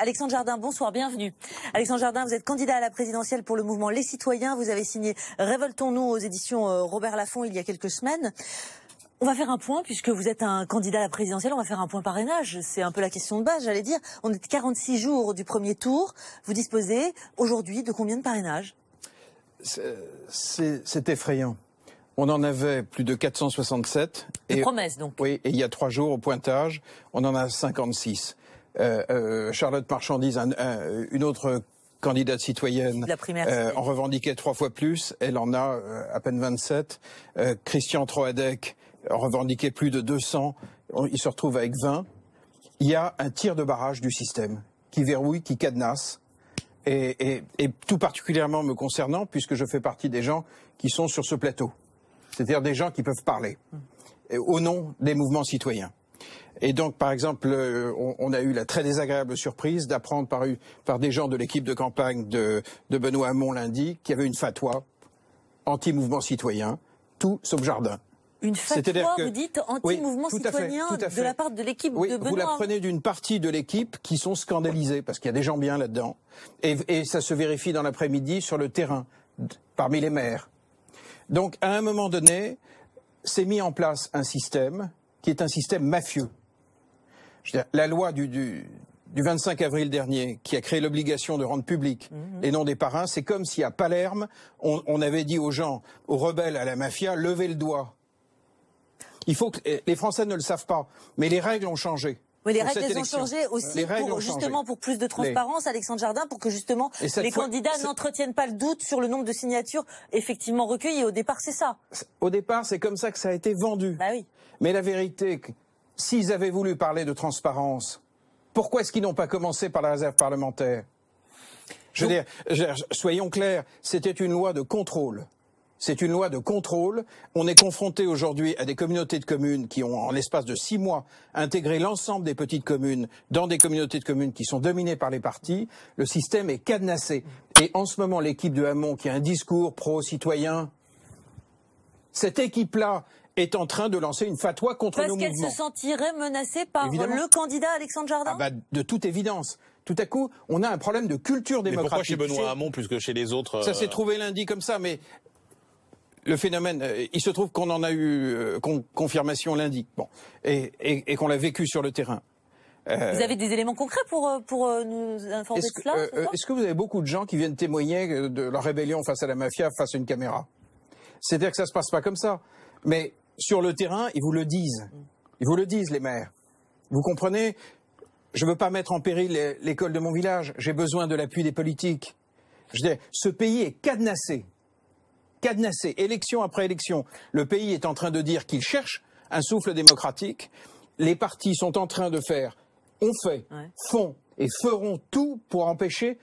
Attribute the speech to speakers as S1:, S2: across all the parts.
S1: Alexandre Jardin, bonsoir, bienvenue. Alexandre Jardin, vous êtes candidat à la présidentielle pour le mouvement Les Citoyens. Vous avez signé Révoltons-nous aux éditions euh, Robert Laffont il y a quelques semaines. On va faire un point, puisque vous êtes un candidat à la présidentielle, on va faire un point parrainage. C'est un peu la question de base, j'allais dire. On est 46 jours du premier tour. Vous disposez aujourd'hui de combien de parrainages
S2: C'est effrayant. On en avait plus de 467. Des promesses, donc. Oui, et il y a trois jours, au pointage, on en a 56. Euh, euh, Charlotte Marchandise, une autre candidate euh, citoyenne en revendiquait trois fois plus. Elle en a à peine 27. Christian Troadec en revendiquait plus de 200. il se retrouve avec 20. Il y a un tir de barrage du système qui verrouille, qui cadenasse. Et, tout particulièrement me concernant, puisque je fais partie des gens qui sont sur ce plateau. C'est-à-dire des gens qui peuvent parler. Mmh. au nom des mouvements citoyens. Et donc, par exemple, euh, on, a eu la très désagréable surprise d'apprendre par, par, des gens de l'équipe de campagne de, Benoît Hamon lundi qu'il y avait une fatwa anti-mouvement citoyen, tout sauf Jardin.
S1: Une fatwa, vous dites, anti-mouvement citoyen de la part de l'équipe de Benoît. Vous la prenez
S2: d'une partie de l'équipe qui sont scandalisés, parce qu'il y a des gens bien là-dedans. et ça se vérifie dans l'après-midi sur le terrain, parmi les maires. Donc, à un moment donné, s'est mis en place un système qui est un système mafieux la loi du, du, du, 25 avril dernier, qui a créé l'obligation de rendre public mhm. les noms des parrains, c'est comme si à Palerme, on, on avait dit aux gens, aux rebelles, à la mafia, levez le doigt. Il faut que eh, les Français ne le savent pas, mais les règles ont changé. les règles ont changé aussi pour, justement
S1: pour plus de transparence, Alexandre Jardin, pour que justement les candidats n'entretiennent pas le doute sur le nombre de signatures effectivement recueillies. Au départ, c'est ça.
S2: Au départ, c'est comme ça que ça a été vendu. Bah oui. Mais la vérité, S'ils avaient voulu parler de transparence, pourquoi est-ce qu'ils n'ont pas commencé par la réserve parlementaire je veux, dire, soyons clairs, c'était une loi de contrôle. C'est une loi de contrôle. On est confronté aujourd'hui à des communautés de communes qui ont, en l'espace de six mois, intégré l'ensemble des petites communes dans des communautés de communes qui sont dominées par les partis. Le système est cadenassé. Et en ce moment, l'équipe de Hamon, qui a un discours pro-citoyen, cette équipe-là est en train de lancer une fatwa contre Parce nos Parce qu'elle se
S1: sentirait menacée par le candidat Alexandre Jardin ah
S2: bah, De toute évidence. Tout à coup, on a un problème de culture démocratique. Mais pourquoi chez Benoît Hamon plus que chez les autres Ça euh, s'est trouvé lundi comme ça, mais le phénomène, euh, il se trouve qu'on en a eu euh, confirmation lundi, bon, et, qu'on l'a vécu sur le terrain. vous avez
S1: des éléments concrets pour, pour nous informer de cela
S2: Est-ce que vous avez beaucoup de gens qui viennent témoigner de leur rébellion face à la mafia, face à une caméra C'est-à-dire que ça se passe pas comme ça. Mais sur le terrain, ils vous le disent. Ils vous le disent, les maires. Vous comprenez Je ne veux pas mettre en péril l'école de mon village. J'ai besoin de l'appui des politiques. Je dis, ce pays est cadenassé. Cadenassé, élection après élection. Le pays est en train de dire qu'il cherche un souffle démocratique. Les partis sont en train de faire, ont fait, font et feront tout pour empêcher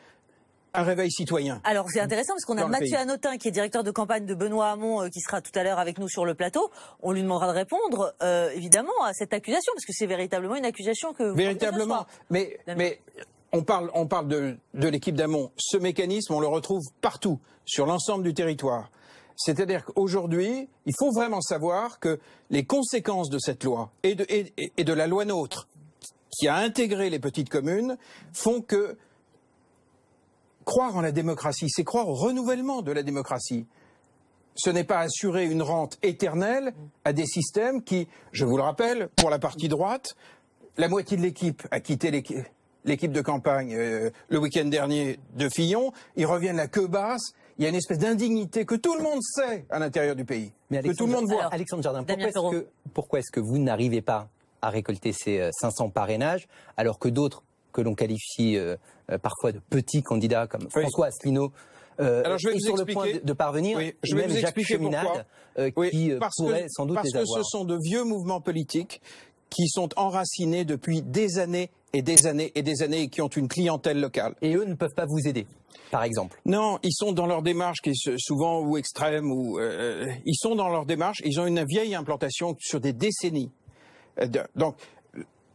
S2: un réveil citoyen.
S1: Alors c'est intéressant parce qu'on a Mathieu Anotin qui est directeur de campagne de Benoît Hamon euh, qui sera tout à l'heure avec nous sur le plateau. On lui demandera de répondre euh, évidemment à cette accusation parce que c'est véritablement une accusation que véritablement. Mais mais
S2: on parle on parle de de l'équipe d'Amont. Ce mécanisme on le retrouve partout sur l'ensemble du territoire. C'est-à-dire qu'aujourd'hui, il faut vraiment savoir que les conséquences de cette loi et de, et de la loi NOTRe, qui a intégré les petites communes, font que Croire en la démocratie, c'est croire au renouvellement de la démocratie. Ce n'est pas assurer une rente éternelle à des systèmes qui, je vous le rappelle, pour la partie droite, la moitié de l'équipe a quitté l'équipe de campagne euh, le week-end dernier de Fillon, ils reviennent la queue basse, il y a une espèce d'indignité que tout le monde sait à l'intérieur du pays, Mais que tout le monde voit. Alexandre Jardin, pourquoi est-ce que, que vous n'arrivez pas à récolter ces 500 euh, parrainages, alors que d'autres que l'on qualifie euh, euh, parfois de petits candidats comme François Asselineau, euh, Alors je vais vous sur expliquer. le point de, parvenir, oui, je vais même vous Jacques Cheminade, euh, qui pourrait sans doute parce les avoir. que ce sont de vieux mouvements politiques qui sont enracinés depuis des années et des années et des années et qui ont une clientèle locale. Et eux ne peuvent pas vous aider, par exemple Non, ils sont dans leur démarche qui est souvent ou extrême ou ils sont dans leur démarche. Ils ont une vieille implantation sur des décennies. Donc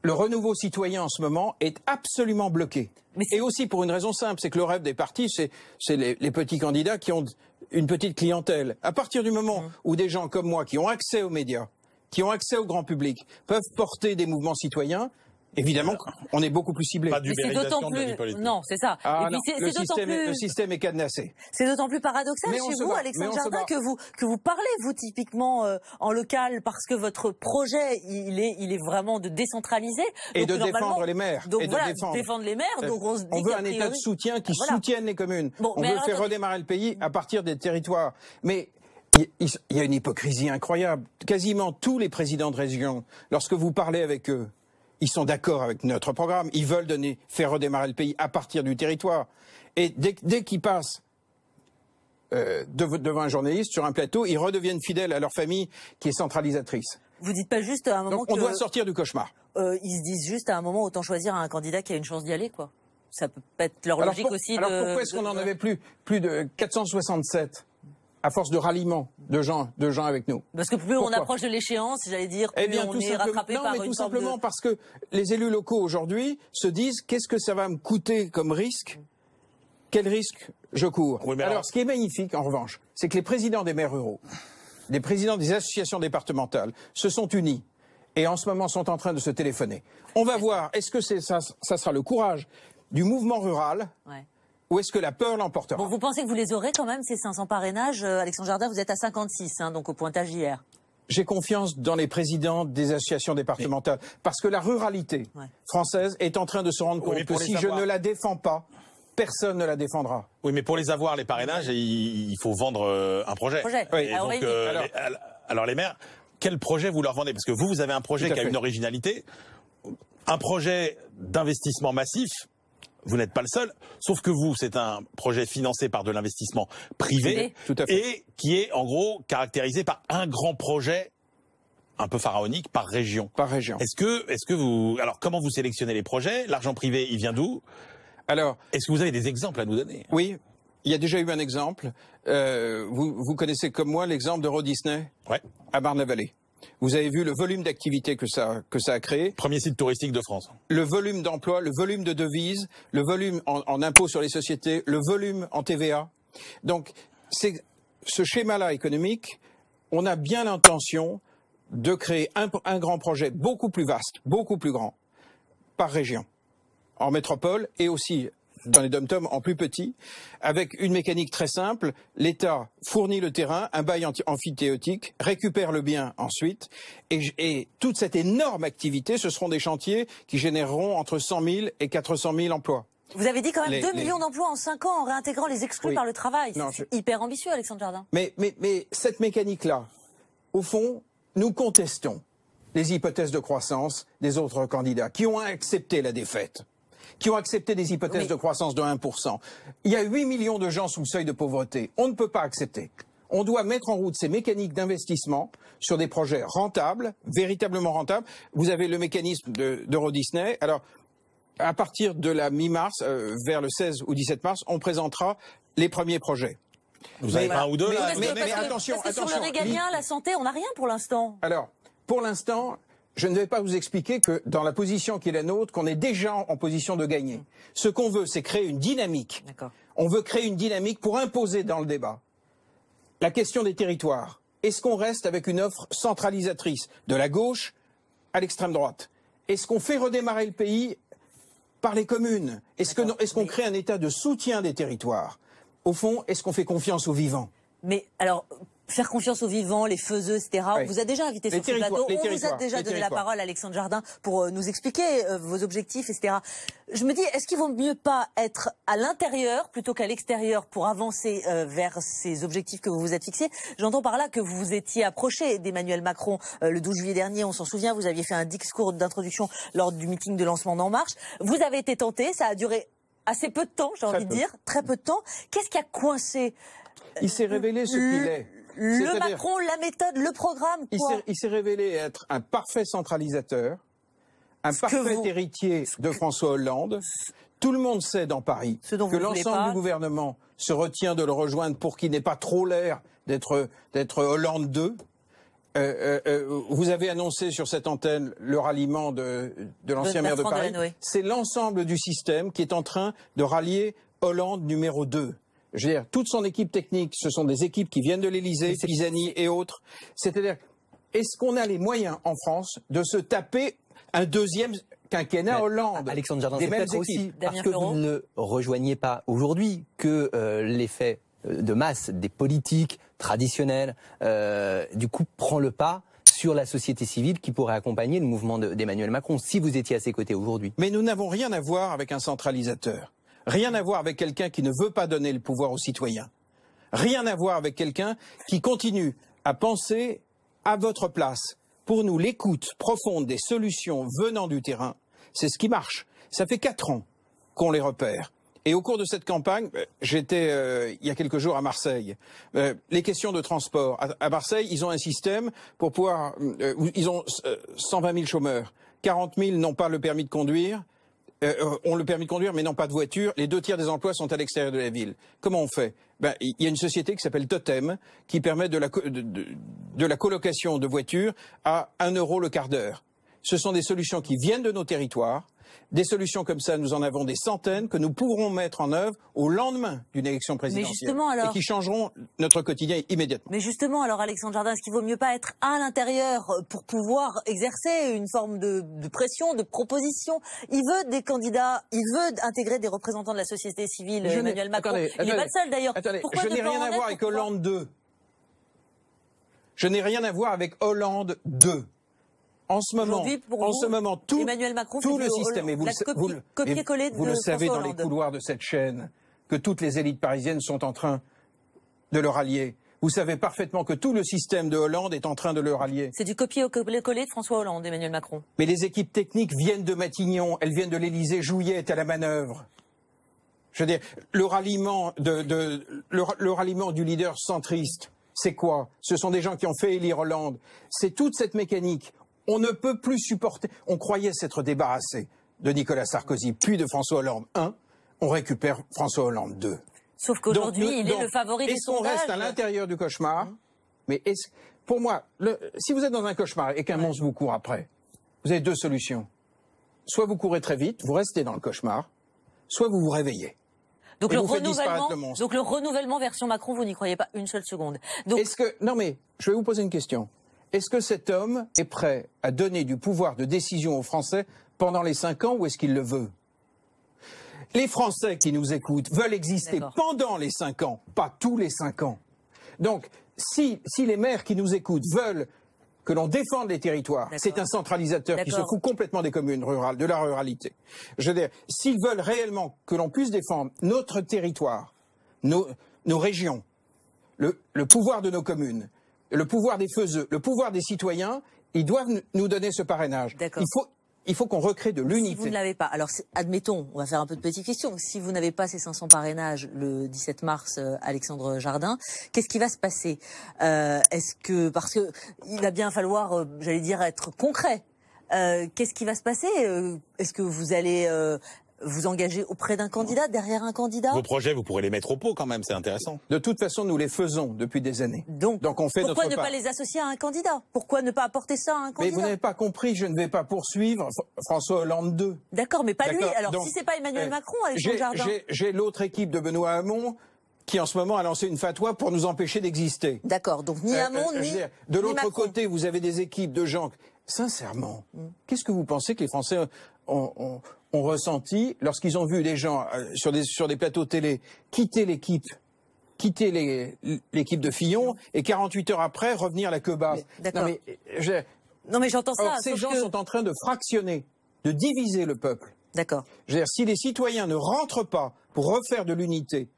S2: le renouveau citoyen en ce moment est absolument bloqué. Et aussi pour une raison simple, c'est que le rêve des partis, c'est les, petits candidats qui ont une petite clientèle. À partir du moment mmh. où des gens comme moi, qui ont accès aux médias, qui ont accès au grand public, peuvent porter des mouvements citoyens, Évidemment, on est beaucoup plus ciblé. Pas d'ubérisation de plus... Non, c'est ça. le, système, est cadenassé.
S1: C'est d'autant plus paradoxal chez vous, Alexandre Jardin, que vous, que vous parlez, vous, typiquement euh, en local, parce que votre projet, il est, il est vraiment de décentraliser. Et de défendre les maires. voilà, de défendre. les maires. on, veut un État de soutien qui soutienne
S2: les communes. on veut faire redémarrer le pays à partir des territoires. Mais il y a une hypocrisie incroyable. Quasiment tous les présidents de région, lorsque vous parlez avec eux, ils sont d'accord avec notre programme, ils veulent donner, faire redémarrer le pays à partir du territoire. Et dès, qu'ils passent euh, devant un journaliste sur un plateau, ils redeviennent fidèles à leur famille qui est centralisatrice. Vous dites pas juste à un moment qu'on doit sortir du cauchemar.
S1: Euh, ils se disent juste à un moment autant choisir un candidat qui a une chance d'y aller, quoi. Ça peut pas être leur logique aussi aussi. Alors pourquoi est-ce qu'on en avait
S2: plus plus de 467 à force de ralliement de gens, de gens avec nous.
S1: Parce que plus on approche de l'échéance, j'allais dire, eh plus eh bien, on tout est non, mais tout simplement
S2: parce que les élus locaux aujourd'hui se disent qu'est-ce que ça va me coûter comme risque Quel risque je cours alors... ce qui est magnifique, en revanche, c'est que les présidents des maires ruraux, les présidents des associations départementales se sont unis et en ce moment sont en train de se téléphoner. On va voir, est-ce que ça, ça sera le courage du
S1: mouvement rural
S2: ou est-ce que la peur l'emportera bon,
S1: Vous pensez que vous les aurez quand même, ces 500 parrainages euh, Alexandre Jardin, vous êtes à 56, hein, donc au pointage hier.
S2: J'ai confiance dans les présidents des associations départementales, parce que la ruralité française est en train de se rendre compte que si je ne la défends pas, personne ne la défendra. Oui, mais pour les avoir, les parrainages, il faut vendre euh, un projet. projet. Oui. Ah euh, alors, alors... Les, maires, quel projet vous leur vendez Parce que vous, vous avez un projet qui a une originalité, un projet d'investissement massif vous n'êtes pas le seul, sauf que vous, c'est un projet financé par de l'investissement privé Tout et qui est en gros caractérisé par un grand projet un peu pharaonique par région. Par région. Est-ce que, est-ce que vous, alors comment vous sélectionnez les projets L'argent privé, il vient d'où Alors, est-ce que vous avez des exemples à nous donner Oui, il y a déjà eu un exemple. Euh, vous, vous connaissez comme moi l'exemple de Disney ouais. à marne vous avez vu le volume d'activité que ça, que ça a créé. Premier site touristique de France. Le volume d'emplois, le volume de devises, le volume en, impôts sur les sociétés, le volume en TVA. Donc, c'est ce schéma-là économique, on a bien l'intention de créer un grand projet beaucoup plus vaste, beaucoup plus grand, par région, en métropole et aussi dans les dom-toms en plus petit, avec une mécanique très simple. L'État fournit le terrain, un bail amphithéotique, récupère le bien ensuite, et, toute cette énorme activité, ce seront des chantiers qui généreront entre 100 000 et 400 000 emplois.
S1: Vous avez dit quand même 2 millions d'emplois en 5 ans en réintégrant les exclus par le travail. C'est hyper ambitieux, Alexandre Jardin.
S2: Mais, mais cette mécanique-là, au fond, nous contestons les hypothèses de croissance des autres candidats qui ont accepté la défaite qui ont accepté des hypothèses de croissance de 1%. Il y a 8 millions de gens sous le seuil de pauvreté. On ne peut pas accepter. On doit mettre en route ces mécaniques d'investissement sur des projets rentables, véritablement rentables. Vous avez le mécanisme d'Euro Disney. Alors, à partir de la mi-mars, euh, vers le 16 ou 17 mars, on présentera les premiers projets. Vous avez un ou deux, mais, mais, attention, parce attention. Sur le régalien,
S1: la santé, on n'a rien pour l'instant. Alors, pour l'instant,
S2: je ne vais pas vous expliquer que dans la position qui est la nôtre, qu'on est déjà en position de gagner. Mm. Ce qu'on veut, c'est créer une dynamique. On veut créer une dynamique pour imposer dans le débat la question des territoires. Est-ce qu'on reste avec une offre centralisatrice de la gauche à l'extrême droite Est-ce qu'on fait redémarrer le pays par les communes Est-ce qu'on crée un état de soutien des territoires Au fond, est-ce qu'on fait confiance aux vivants
S1: Mais alors, faire confiance aux vivants, les feuseux, etc. On vous a déjà invité sur ce plateau, on vous a déjà donné la parole, Alexandre Jardin, pour euh, nous expliquer euh, vos objectifs, etc. Je me dis, est-ce qu'il vaut mieux pas être à l'intérieur plutôt qu'à l'extérieur pour avancer euh, vers ces objectifs que vous vous êtes fixés J'entends par là que vous vous étiez approché d'Emmanuel Macron le 12 juillet dernier, on s'en souvient, vous aviez fait un discours d'introduction lors du meeting de lancement d'En Marche. Vous avez été tenté, ça a duré assez peu de temps, j'ai envie de dire, très peu de temps. Qu'est-ce qui a coincé il s'est révélé ce qu'il est le Macron, la méthode, le programme.
S2: il s'est révélé être un parfait centralisateur, un parfait héritier de François Hollande. Tout le monde sait dans Paris que l'ensemble du gouvernement se retient de le rejoindre pour qu'il n'ait pas trop l'air d'être Hollande 2. Euh, euh, euh, vous avez annoncé sur cette antenne le ralliement de, de l'ancien maire de Paris. C'est l'ensemble du système qui est en train de rallier Hollande numéro 2. Je veux dire, toute son équipe technique, ce sont des équipes qui viennent de l'Elysée, Pisani et autres. C'est-à-dire, est-ce qu'on a les moyens en France de se taper un deuxième quinquennat Hollande. Alexandre Jardin, c'est aussi parce que vous ne rejoignez pas aujourd'hui que euh, l'effet euh, de masse des politiques euh, traditionnelles, du coup, prend le pas sur la société civile qui pourrait accompagner le mouvement d'Emmanuel Macron si vous étiez à ses côtés aujourd'hui. Mais nous n'avons rien à voir avec un centralisateur. Rien à voir avec quelqu'un qui ne veut pas donner le pouvoir aux citoyens. Rien à voir avec quelqu'un qui continue à penser à votre place. Pour nous, l'écoute profonde des solutions venant du terrain, c'est ce qui marche. Ça fait quatre ans qu'on les repère. Et au cours de cette campagne, euh, j'étais euh, il y a quelques jours à Marseille. Euh, les questions de transport à, Marseille, ils ont un système pour pouvoir. ils ont 120 000 chômeurs, 40 000 n'ont pas le permis de conduire, euh, euh, on le permet de conduire mais non, pas de voiture. Les deux tiers des emplois sont à l'extérieur de la ville. Comment on fait ben, il y a une société qui s'appelle Totem qui permet de la, de, colocation de voitures à un euro le quart d'heure. Ce sont des solutions qui viennent de nos territoires, des solutions comme ça, nous en avons des centaines que nous pourrons mettre en œuvre au lendemain d'une élection présidentielle. Et qui changeront notre quotidien immédiatement.
S1: Mais justement, alors Alexandre Jardin, est-ce qu'il vaut mieux pas être à l'intérieur pour pouvoir exercer une forme de, pression, de proposition Il veut des candidats, il veut intégrer des représentants de la société civile, Emmanuel Macron. il n'est pas le seul d'ailleurs. Je n'ai rien à voir avec
S2: Hollande 2. Je n'ai rien à voir avec Hollande 2 en ce moment, en ce moment, tout, le système, est vous, le, vous, savez dans les couloirs de cette chaîne, que toutes les élites parisiennes sont en train de le rallier. Vous savez parfaitement que tout le système de Hollande est en train de le rallier.
S1: C'est du copier-coller de François Hollande, Emmanuel Macron.
S2: Mais les équipes techniques viennent de Matignon, elles viennent de l'Elysée, Jouillet à la manœuvre. Je veux dire, le ralliement, de, le ralliement du leader centriste, c'est quoi Ce sont des gens qui ont fait élire Hollande. C'est toute cette mécanique on ne peut plus supporter. On croyait s'être débarrassé de Nicolas Sarkozy, puis de François Hollande 1. On récupère François Hollande 2. Sauf
S1: qu'aujourd'hui, il est le favori des sondages. Est-ce qu'on reste à
S2: l'intérieur du cauchemar Mais pour moi, si vous êtes dans un cauchemar et qu'un monstre vous court après, vous avez deux solutions. Soit vous courez très vite, vous restez dans le cauchemar, soit vous vous réveillez.
S1: Donc, le renouvellement, donc le renouvellement version Macron, vous n'y croyez pas une seule seconde.
S2: Est-ce que non mais je vais vous poser une question. Est-ce que cet homme est prêt à donner du pouvoir de décision aux Français pendant les cinq ans ou est-ce qu'il le veut Les Français qui nous écoutent veulent exister pendant les cinq ans, pas tous les cinq ans. Donc, si, si les maires qui nous écoutent veulent que l'on défende les territoires. C'est un centralisateur qui se fout complètement des communes rurales, de la ruralité. Je veux dire, s'ils veulent réellement que l'on puisse défendre notre territoire, nos, nos régions, le pouvoir de nos communes, le pouvoir des feuzeux, le pouvoir des citoyens, ils doivent nous donner ce
S1: parrainage. Il faut, il faut qu'on recrée de l'unité. Si vous ne l'avez pas, alors admettons, on va faire un peu de petites questions. Si vous n'avez pas ces 500 parrainages le 17 mars, euh, Alexandre Jardin, qu'est-ce qui va se passer euh, Est-ce que parce que il va bien falloir, euh, j'allais dire, être concret. qu'est-ce qui va se passer Est-ce que vous allez vous engager auprès d'un candidat, derrière un candidat Vos
S2: projets, vous pourrez les mettre au pot quand même, c'est intéressant. De toute façon, nous les faisons depuis des années. Donc, on fait pourquoi ne pas les
S1: associer à un candidat Pourquoi ne pas apporter ça à un candidat Mais vous n'avez pas compris,
S2: je ne vais pas poursuivre François Hollande 2.
S1: D'accord, mais pas lui. Alors si c'est pas Emmanuel euh, Macron avec Jardin.
S2: J'ai l'autre équipe de Benoît Hamon qui en ce moment a lancé une fatwa pour nous empêcher d'exister. D'accord, donc ni euh, Hamon, euh, ni. de l'autre côté, vous avez des équipes de gens. Sincèrement, mm. qu'est-ce que vous pensez que les Français ont, ont ressenti lorsqu'ils ont vu des gens euh, sur, des, sur des plateaux télé quitter l'équipe quitter l'équipe de Fillon et 48 heures après revenir à la queue basse. Non mais,
S1: non mais j'entends ça. ces gens sont
S2: en train de fractionner, de diviser le peuple. D'accord. Si les citoyens ne rentrent pas pour refaire de l'unité,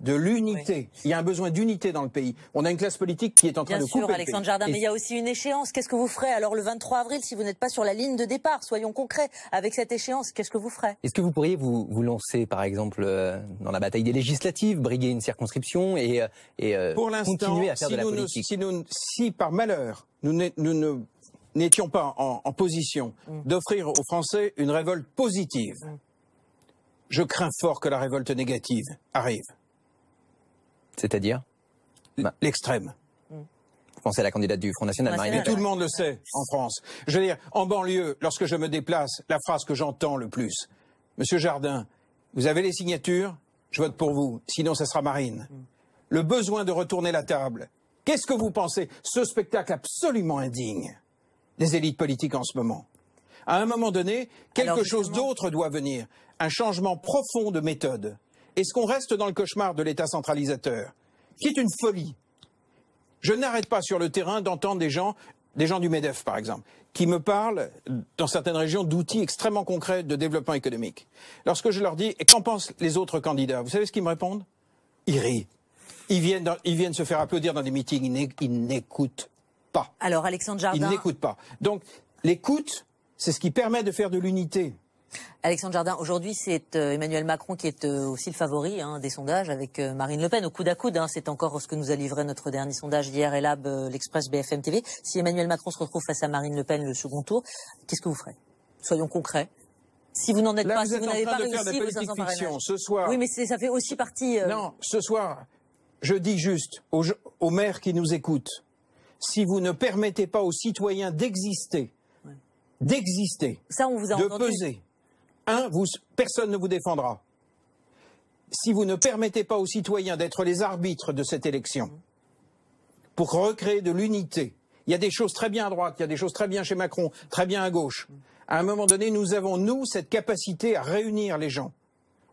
S2: de l'unité. Il y a un besoin d'unité dans le pays. On a une classe politique qui est en train de couper. Bien sûr, Alexandre Jardin, mais il y a
S1: aussi une échéance. Qu'est-ce que vous ferez alors le 23 avril si vous n'êtes pas sur la ligne de départ Soyons concrets avec cette échéance. Qu'est-ce que vous ferez
S2: Est-ce que vous pourriez vous, lancer, par exemple, euh, dans la bataille des législatives, briguer une circonscription et, euh, euh, continuer à faire si de la politique si, par malheur nous n'étions pas en, position mm. d'offrir aux Français une révolte positive, mm. je crains fort que la révolte négative arrive. C'est-à-dire bah. L'extrême. Vous pensez à la candidate du Front National, Marine Mais tout le monde le sait en France. Je veux dire, en banlieue, lorsque je me déplace, la phrase que j'entends le plus, Monsieur Jardin, vous avez les signatures, je vote pour vous, sinon ça sera Marine. Mm. Le besoin de retourner la table. Qu'est-ce que vous pensez Ce spectacle absolument indigne des élites politiques en ce moment. À un moment donné, quelque chose d'autre doit venir, un changement profond de méthode. Est-ce qu'on reste dans le cauchemar de l'État centralisateur, qui une folie Je n'arrête pas sur le terrain d'entendre des gens, des gens du MEDEF par exemple, qui me parlent, dans certaines régions, d'outils extrêmement concrets de développement économique. Lorsque je leur dis, et qu'en pensent les autres candidats, vous savez ce qu'ils me répondent Ils rient. Ils viennent, ils viennent se faire applaudir dans des meetings, ils n'écoutent pas. Alors Alexandre Jardin... Ils n'écoutent pas. Donc l'écoute, c'est ce qui permet de faire de l'unité.
S1: Alexandre Jardin, aujourd'hui c'est euh, Emmanuel Macron qui est euh, aussi le favori hein, des sondages avec euh, Marine Le Pen au coude à coude. Hein. c'est encore ce que nous a livré notre dernier sondage hier et Lab, l'Express BFM TV. Si Emmanuel Macron se retrouve face à Marine Le Pen le second tour, qu'est-ce que vous ferez Soyons concrets. Si vous n'en êtes pas, vous si vous n'avez pas de réussi, faire fiction, ce soir. Oui, mais ça fait aussi
S2: partie. Non, ce soir, je dis juste aux, maires qui nous écoutent, si vous ne permettez pas aux citoyens d'exister, d'exister, de peser, personne ne vous défendra. Si vous ne permettez pas aux citoyens d'être les arbitres de cette élection, pour recréer de l'unité, il y a des choses très bien à droite, il y a des choses très bien chez Macron, très bien à gauche. À un moment donné, nous avons, nous, cette capacité à réunir les gens.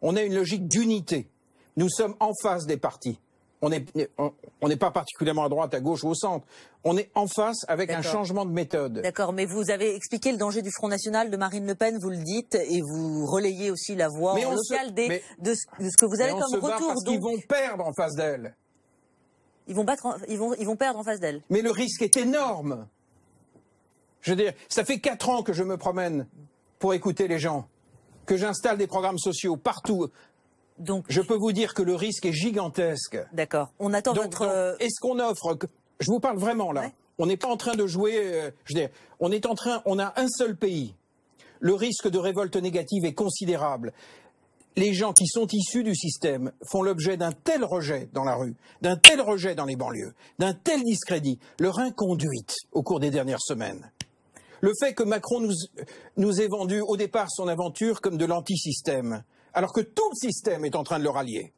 S2: On a une logique d'unité. Nous sommes en face des partis on n'est pas particulièrement à droite, à gauche ou au centre. On est en face avec un changement de méthode.
S1: D'accord, mais vous avez expliqué le danger du Front National, de Marine Le Pen, vous le dites, et vous relayez aussi la voix locale des, de, ce, que vous avez comme on se retour. parce qu'ils vont
S2: perdre en face d'elle.
S1: Ils vont, battre ils, vont, ils vont perdre en face d'elle.
S2: Mais le risque est énorme. Je veux dire, ça fait quatre ans que je me promène pour écouter les gens, que j'installe des programmes sociaux partout, je peux vous dire que le risque est gigantesque. D'accord. On attend est-ce qu'on offre Je vous parle vraiment là. On n'est pas en train de jouer. Euh, je veux on est en train. On a un seul pays. Le risque de révolte négative est considérable. Les gens qui sont issus du système font l'objet d'un tel rejet dans la rue, d'un tel rejet dans les banlieues, d'un tel discrédit, leur inconduite au cours des dernières semaines. Le fait que Macron nous, nous ait vendu au départ son aventure comme de l'antisystème, alors que tout le système est en train de le rallier.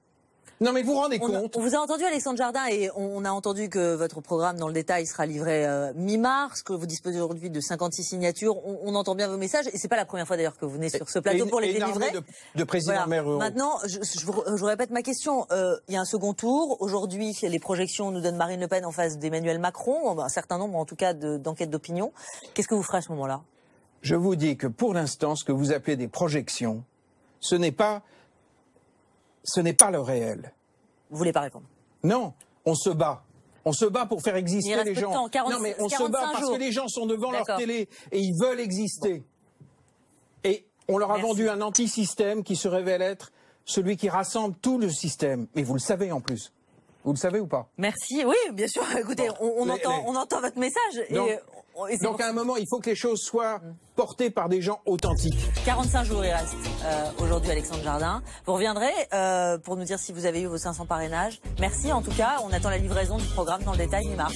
S1: Non mais vous vous rendez compte On vous a entendu Alexandre Jardin et on a entendu que votre programme dans le détail sera livré euh, mi-mars, que vous disposez aujourd'hui de 56 signatures. On, entend bien vos messages et c'est pas la première fois d'ailleurs que vous venez sur ce plateau pour les délivrer. De, de président Maintenant, je, répète ma question. Euh, il y a un second tour. Aujourd'hui, les projections nous donnent Marine Le Pen en face d'Emmanuel Macron, un certain nombre en tout cas d'enquêtes d'opinion. Qu'est-ce que vous ferez à ce moment-là
S2: Je vous dis que pour l'instant, ce que vous appelez des projections, ce n'est pas, ce n'est pas le réel. Vous voulez pas répondre Non, on se bat. On se bat pour faire exister les gens. non, mais on se bat parce que les gens sont devant leur télé et ils veulent exister. Et on leur a vendu un antisystème qui se révèle être celui qui rassemble tout le système. Mais vous le savez en plus. Vous le savez ou pas
S1: Merci. Oui, bien sûr. Écoutez, on, entend, votre message donc à un moment, il faut que les choses soient
S2: hum. portées par des gens authentiques.
S1: 45 jours il reste euh, aujourd'hui, Alexandre Jardin. Vous reviendrez euh, pour nous dire si vous avez eu vos 500 parrainages. Merci en tout cas. On attend la livraison du programme dans le détail mi-mars.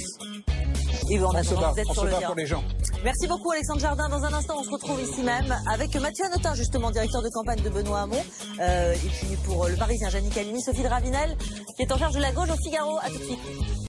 S1: Et on, on se sur le pour les gens. Merci beaucoup Alexandre Jardin. Dans un instant, on se retrouve ici même avec Mathieu Anotin, justement directeur de campagne de Benoît Hamon. Euh, et puis pour le Parisien, Janine Calini, Sophie Ravinel, qui est en charge de la gauche au Figaro. À tout de suite.